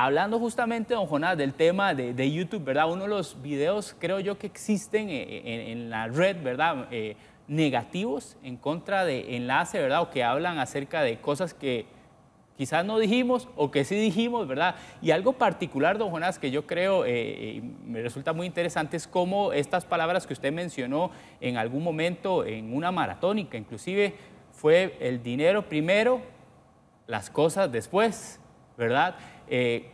Hablando justamente, don Jonás, del tema de, YouTube, ¿verdad? Uno de los videos, creo yo, que existen eh, eh, en, la red, ¿verdad? Eh, negativos en contra de enlace, ¿verdad? O que hablan acerca de cosas que quizás no dijimos o que sí dijimos, ¿verdad? Y algo particular, don Jonás, que yo creo eh, me resulta muy interesante es cómo estas palabras que usted mencionó en algún momento en una maratónica, inclusive fue el dinero primero, las cosas después, ¿verdad? Eh,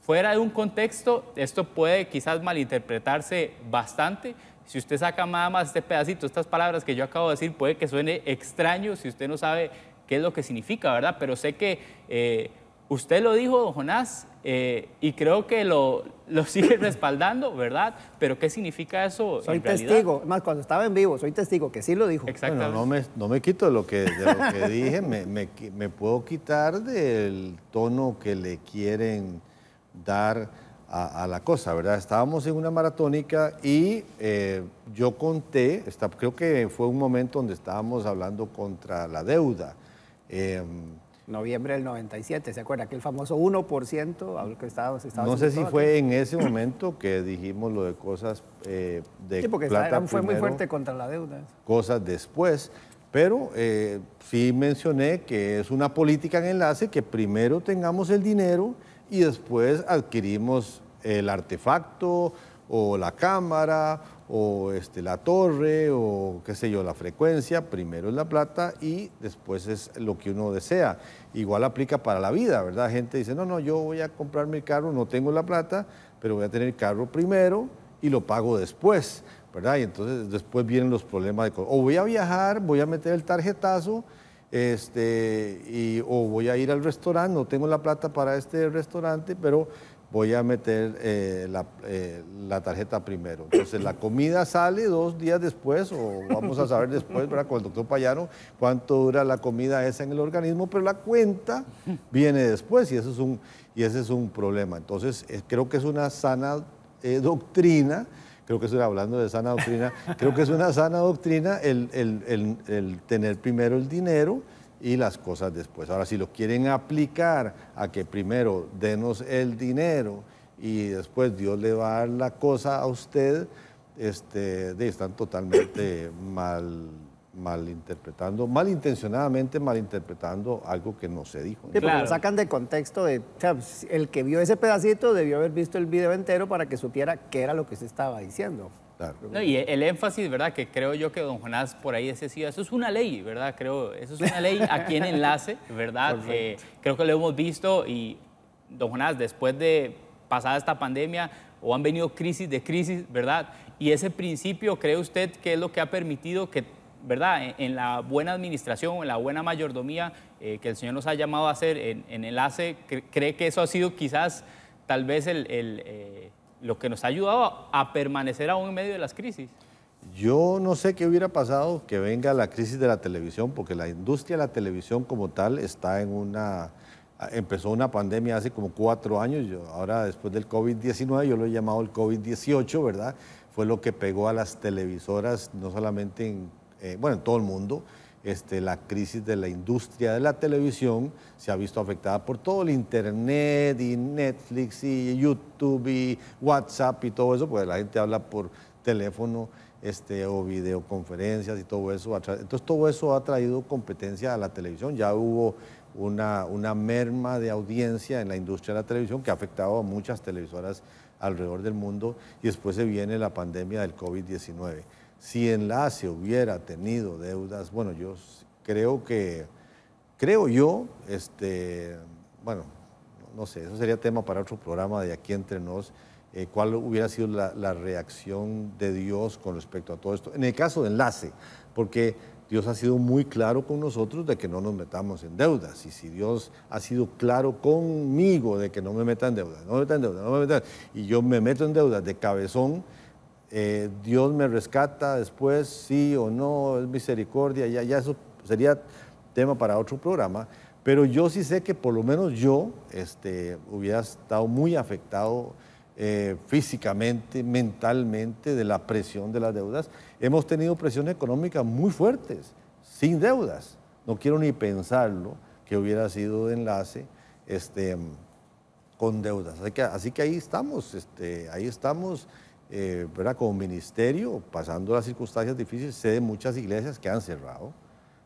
fuera de un contexto, esto puede quizás malinterpretarse bastante. Si usted saca nada más este pedacito, estas palabras que yo acabo de decir, puede que suene extraño si usted no sabe qué es lo que significa, ¿verdad? Pero sé que eh, usted lo dijo, don Jonás, eh, y creo que lo, lo sigue respaldando, ¿verdad? Pero ¿qué significa eso? Soy testigo, más cuando estaba en vivo, soy testigo que sí lo dijo. Exacto. no, me, no me quito de lo que, dije, me, puedo quitar del tono que le quieren dar a, la cosa, ¿verdad? Estábamos en una maratónica y eh, yo conté, creo que fue un momento donde estábamos hablando contra la deuda. Eh, noviembre del 97, ¿se acuerda? Aquel famoso 1% al que Estados, No sé si fue en ese momento que dijimos lo de cosas eh, de sí, porque fue muy fuerte contra la deuda. Cosas después, pero eh, sí mencioné que es una política en enlace que primero tengamos el dinero y después adquirimos el artefacto o la cámara o este, la torre o qué sé yo, la frecuencia, primero es la plata y después es lo que uno desea. Igual aplica para la vida, ¿verdad? Gente dice, no, no, yo voy a comprar mi carro, no tengo la plata, pero voy a tener carro primero y lo pago después, ¿verdad? Y entonces después vienen los problemas de... O voy a viajar, voy a meter el tarjetazo, este, y, o voy a ir al restaurante, no tengo la plata para este restaurante, pero voy a meter eh, eh, la, tarjeta primero. Entonces, la comida sale dos días después, o vamos a saber después, ¿verdad? Con el doctor Payano, cuánto dura la comida esa en el organismo, pero la cuenta viene después y, eso es un, y ese es un problema. Entonces, eh, creo que es una sana doctrina creo que estoy hablando de sana doctrina, creo que es una sana doctrina el, tener primero el dinero y las cosas después. Ahora, si lo quieren aplicar a que primero denos el dinero y después Dios le va a dar la cosa a usted, este, están totalmente mal malinterpretando, malintencionadamente malinterpretando algo que no se dijo. Sí, Lo sacan de contexto de, el que vio ese pedacito debió haber visto el video entero para que supiera qué era lo que se estaba diciendo y el énfasis, ¿verdad? Que creo yo que don Jonás por ahí decía, eso es una ley, ¿verdad? Creo, eso es una ley aquí en enlace, ¿verdad? Eh, creo que lo hemos visto y don Jonás, después de pasada esta pandemia, o han venido crisis de crisis, ¿verdad? Y ese principio, ¿cree usted que es lo que ha permitido que, ¿verdad? En, la buena administración, en la buena mayordomía eh, que el Señor nos ha llamado a hacer en, enlace, ¿cree que eso ha sido quizás tal vez el... Eh, lo que nos ha ayudado a permanecer aún en medio de las crisis. Yo no sé qué hubiera pasado que venga la crisis de la televisión, porque la industria de la televisión como tal está en una... Empezó una pandemia hace como cuatro años, yo, ahora después del COVID-19, yo lo he llamado el COVID-18, ¿verdad? Fue lo que pegó a las televisoras, no solamente en, eh, bueno, en todo el mundo, este, la crisis de la industria de la televisión se ha visto afectada por todo el Internet y Netflix y YouTube y WhatsApp y todo eso, pues la gente habla por teléfono este, o videoconferencias y todo eso. Entonces todo eso ha traído competencia a la televisión. Ya hubo una, una merma de audiencia en la industria de la televisión que ha afectado a muchas televisoras alrededor del mundo y después se viene la pandemia del COVID-19 si Enlace hubiera tenido deudas, bueno, yo creo que, creo yo, este, bueno, no sé, eso sería tema para otro programa de aquí entre nos, eh, cuál hubiera sido la, reacción de Dios con respecto a todo esto. En el caso de Enlace, porque Dios ha sido muy claro con nosotros de que no nos metamos en deudas. Y si Dios ha sido claro conmigo de que no me metan en deudas, no me meta en deudas, no me metan, y yo me meto en deudas de cabezón, eh, Dios me rescata después, sí o no, es misericordia, ya, ya eso sería tema para otro programa, pero yo sí sé que por lo menos yo este, hubiera estado muy afectado eh, físicamente, mentalmente, de la presión de las deudas. Hemos tenido presión económica muy fuertes, sin deudas. No quiero ni pensarlo que hubiera sido de enlace este, con deudas. Así que, así que ahí estamos, este, ahí estamos eh, como ministerio, pasando las circunstancias difíciles, sé de muchas iglesias que han cerrado,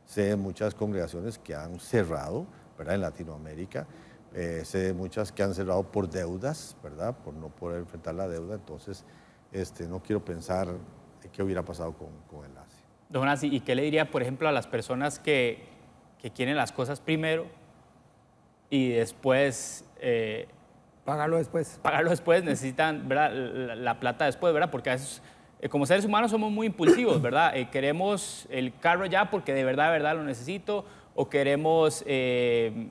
sé de muchas congregaciones que han cerrado ¿verdad? en Latinoamérica, eh, sé de muchas que han cerrado por deudas, ¿verdad? por no poder enfrentar la deuda, entonces este, no quiero pensar qué hubiera pasado con, el Asia. Don ¿y qué le diría, por ejemplo, a las personas que, quieren las cosas primero y después eh, Pagarlo después. Pagarlo después, necesitan La, plata después, ¿verdad? Porque a veces, eh, como seres humanos somos muy impulsivos, ¿verdad? Eh, queremos el carro ya porque de verdad, verdad lo necesito, o queremos eh,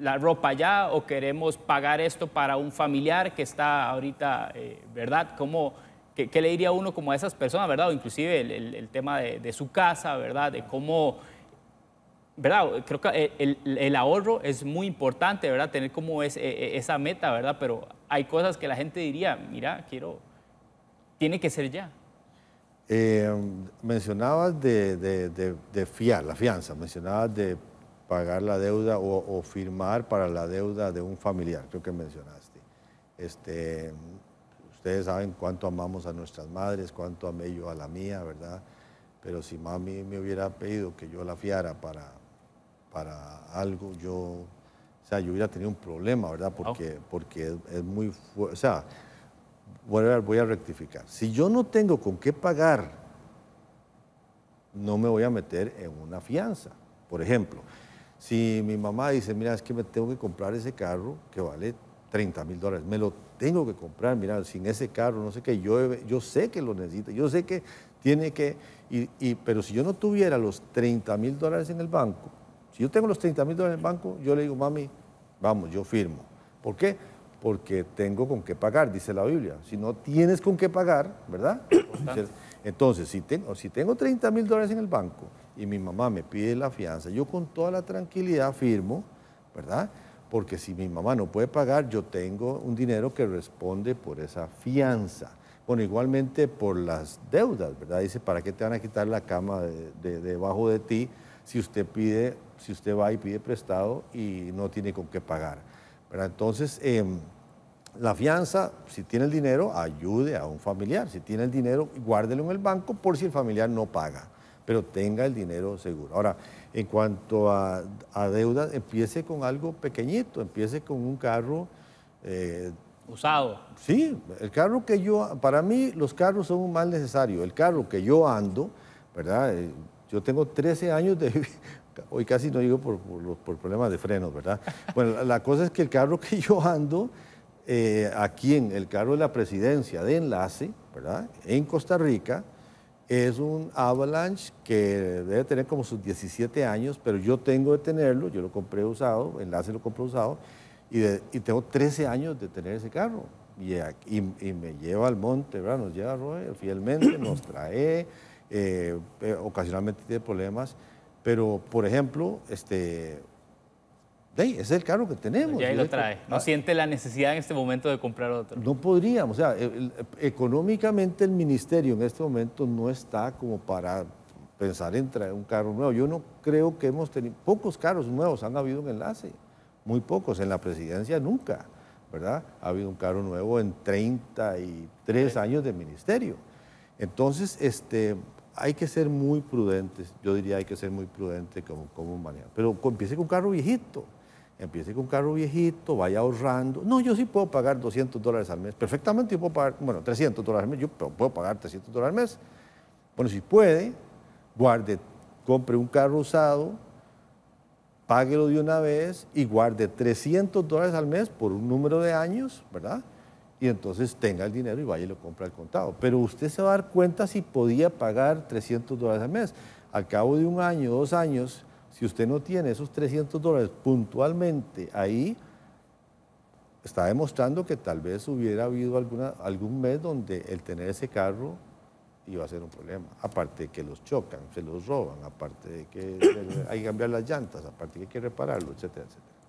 la ropa ya, o queremos pagar esto para un familiar que está ahorita, ¿verdad? qué, le diría uno como a esas personas, ¿verdad? O inclusive el, tema de, de, su casa, ¿verdad? De cómo... ¿verdad? Creo que eh, el, ahorro es muy importante, ¿verdad? Tener como es, eh, eh, esa meta, ¿verdad? Pero hay cosas que la gente diría, mira, quiero, tiene que ser ya. mencionabas de, fiar, la fianza, mencionabas de pagar la deuda o, firmar para la deuda de un familiar, creo que mencionaste. Este, ustedes saben cuánto amamos a nuestras madres, cuánto amé yo a la mía, ¿verdad? Pero si mami me hubiera pedido que yo la fiara para, para algo, yo, o sea, yo hubiera tenido un problema, ¿verdad? Porque, porque es, muy fuerte. O sea, voy a, rectificar. Si yo no tengo con qué pagar, no me voy a meter en una fianza. Por ejemplo, si mi mamá dice, mira, es que me tengo que comprar ese carro que vale 30 mil dólares, me lo tengo que comprar, mira, sin ese carro, no sé qué, yo, yo sé que lo necesito, yo sé que tiene que, y, y, pero si yo no tuviera los 30 mil dólares en el banco, yo tengo los 30 mil dólares en el banco, yo le digo, mami, vamos, yo firmo. ¿Por qué? Porque tengo con qué pagar, dice la Biblia. Si no tienes con qué pagar, ¿verdad? Entonces, si tengo, si tengo 30 mil dólares en el banco y mi mamá me pide la fianza, yo con toda la tranquilidad firmo, ¿verdad? Porque si mi mamá no puede pagar, yo tengo un dinero que responde por esa fianza. Bueno, igualmente por las deudas, ¿verdad? Dice, ¿para qué te van a quitar la cama debajo de ti? si usted pide, si usted va y pide prestado y no tiene con qué pagar. Entonces, em, la fianza, si tiene el dinero, ayude a un familiar. Si tiene el dinero, guárdelo en el banco por si el familiar no paga, pero tenga el dinero seguro. Ahora, en cuanto a, a deudas, empiece con algo pequeñito, empiece con un carro. Eh, Usado. Sí, el carro que yo, para mí los carros son un mal necesario. El carro que yo ando, ¿verdad? Eh, yo tengo 13 años de... Hoy casi no digo por, por, problemas de frenos, ¿verdad? Bueno, la, cosa es que el carro que yo ando, eh, aquí en el carro de la presidencia de enlace, ¿verdad? En Costa Rica, es un Avalanche que debe tener como sus 17 años, pero yo tengo de tenerlo, yo lo compré usado, enlace lo compré usado, y, tengo 13 años de tener ese carro. Y, me lleva al monte, ¿verdad? Nos lleva Roy, fielmente, nos trae eh, eh, ocasionalmente tiene problemas, pero por ejemplo, este, ese es el carro que tenemos. Ya ahí lo trae, no ah. siente la necesidad en este momento de comprar otro. No podríamos, o sea, económicamente el ministerio en este momento no está como para pensar en traer un carro nuevo. Yo no creo que hemos tenido, pocos carros nuevos han habido un enlace, muy pocos, en la presidencia nunca. ¿verdad? Ha habido un carro nuevo en 33 años de ministerio. Entonces, este, hay que ser muy prudentes, yo diría hay que ser muy prudente como, como manejar. Pero empiece con un carro viejito, empiece con un carro viejito, vaya ahorrando. No, yo sí puedo pagar 200 dólares al mes, perfectamente yo puedo pagar, bueno, 300 dólares al mes, yo puedo pagar 300 dólares al mes. Bueno, si puede, guarde, compre un carro usado, páguelo de una vez y guarde 300 dólares al mes por un número de años, ¿verdad? y entonces tenga el dinero y vaya y lo compra al contado. Pero usted se va a dar cuenta si podía pagar 300 dólares al mes. Al cabo de un año, dos años, si usted no tiene esos 300 dólares puntualmente ahí, está demostrando que tal vez hubiera habido alguna, algún mes donde el tener ese carro iba a ser un problema. Aparte de que los chocan, se los roban, aparte de que hay que cambiar las llantas, aparte de que hay que repararlo, etcétera, etcétera.